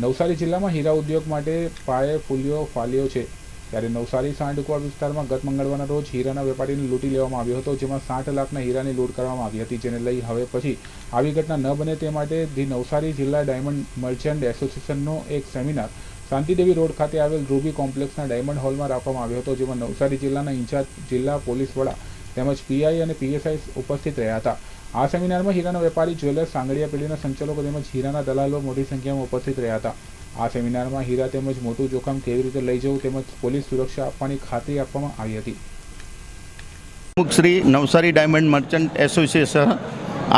નવસારી જિલ્લામાં હીરા ઉદ્યોગ માટે પાયે ફૂલ્યો ફાલ્યો છે ત્યારે નવસારી સાંડકુવા વિસ્તારમાં ગત મંગળવારના રોજ હીરાના વેપારીને લૂંટી લેવામાં આવ્યો હતો જેમાં સાઠ લાખના હીરાની લૂંટ કરવામાં આવી હતી જેને લઈ હવે પછી આવી ઘટના ન બને તે માટે ધી નવસારી જિલ્લા ડાયમંડ મર્ચન્ટ એસોસિએશનનો એક સેમિનાર શાંતિદેવી રોડ ખાતે આવેલ રૂબી કોમ્પ્લેક્સના ડાયમંડ હોલમાં રાખવામાં આવ્યો હતો જેમાં નવસારી જિલ્લાના ઇન્ચાર્જ જિલ્લા પોલીસ વડા તેમજ પીઆઈ અને પીએસઆઈ ઉપસ્થિત રહ્યા હતા આ સેમિનારમાં હીરાના વેપારી જ્વેલર્સ સાંગડિયા પેઢીના સંચાલકો તેમજ હીરાના દલાલો મોટી સંખ્યામાં ઉપસ્થિત રહ્યા હતા આ સેમિનારમાં હીરા તેમજ મોટું જોખમ કેવી રીતે લઈ જવું તેમજ પોલીસ સુરક્ષા આપવાની ખાતરી આપવામાં આવી હતી પ્રમુખ Shri Navsari diamond merchant association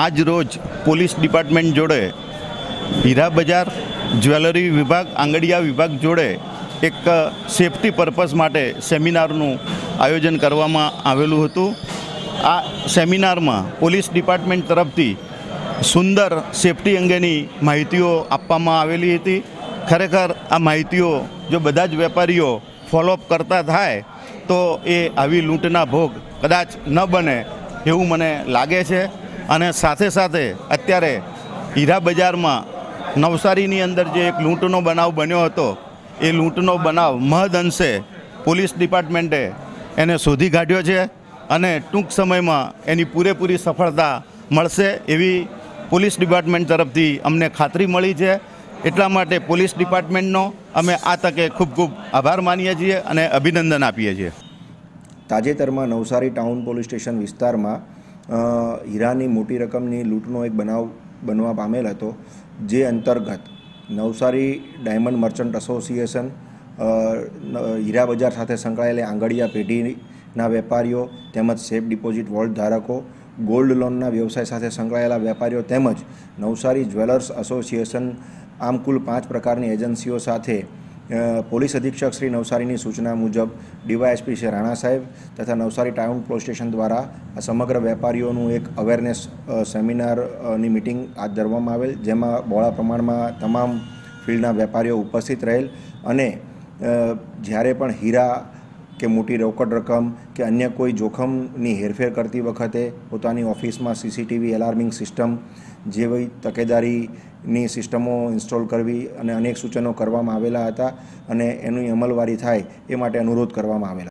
આજ રોજ પોલીસ ડિપાર્ટમેન્ટ જોડે હીરા બજાર જ્વેલરી વિભાગ આંગડિયા વિભાગ જોડે એક સેફટી પર્પઝ માટે સેમિનારનું આયોજન કરવામાં આવેલું હતું આ સેમિનારમાં પોલીસ ડિપાર્ટમેન્ટ તરફથી સુંદર સેફટી અંગેની માહિતીઓ આપવામાં આવેલી હતી ખરેખર આ માહિતીઓ જો બધા જ વેપારીઓ ફોલોઅપ કરતા થાય તો એ આવી લૂંટના ભોગ કદાચ ન બને એવું મને લાગે છે અને સાથે સાથે અત્યારે હીરા બજારમાં નવસારીની અંદર જે એક લૂંટનો બનાવ બન્યો હતો એ લૂંટનો બનાવ મહદ અંશે પોલીસ ડિપાર્ટમેન્ટે એને શોધી કાઢ્યો છે અને ટૂંક સમયમાં એની પૂરેપૂરી સફળતા મળશે એવી પોલીસ ડિપાર્ટમેન્ટ તરફથી અમને ખાતરી મળી છે એટલા માટે પોલીસ ડિપાર્ટમેન્ટનો અમે આ તકે ખૂબ ખૂબ આભાર માનીએ છીએ અને અભિનંદન આપીએ છીએ તાજેતરમાં નવસારી ટાઉન પોલીસ સ્ટેશન વિસ્તારમાં હીરાની મોટી રકમની લૂંટનો એક બનાવ બનવા પામેલ હતો જે અંતર્ગત નવસારી ડાયમંડ મર્ચન્ટ એસોસિએશન હીરા બજાર સાથે સંકળાયેલી આંગળિયા પેઢી ના વેપારીઓ તેમજ સેફ ડિપોઝિટ વોલ્ટ ધારકો ગોલ્ડ લોનના વ્યવસાય સાથે સંકળાયેલા વેપારીઓ તેમજ નવસારી જ્વેલર્સ એસોસિએશન આમ કુલ પાંચ પ્રકારની એજન્સીઓ સાથે પોલીસ અધિક્ષક શ્રી નવસારીની સૂચના મુજબ ડીવાયએસપી શ્રી રાણા સાહેબ તથા નવસારી ટાઉન પોલીસ સ્ટેશન દ્વારા આ સમગ્ર વેપારીઓનું એક અવેરનેસ સેમિનારની મિટિંગ હાથ ધરવામાં આવેલ જેમાં બહોળા પ્રમાણમાં તમામ ફિલ્ડના વેપારીઓ ઉપસ્થિત રહેલ અને જ્યારે પણ હીરા કે મોટી રોકડ રકમ કે અન્ય કોઈ જોખમની હેરફેર કરતી વખતે પોતાની ઓફિસમાં સીસીટીવી એલાર્મિંગ સિસ્ટમ જેવી તકેદારીની સિસ્ટમો ઇન્સ્ટોલ કરવી અને અનેક સૂચનો કરવામાં આવેલા હતા અને એની અમલવારી થાય એ માટે અનુરોધ કરવામાં આવેલા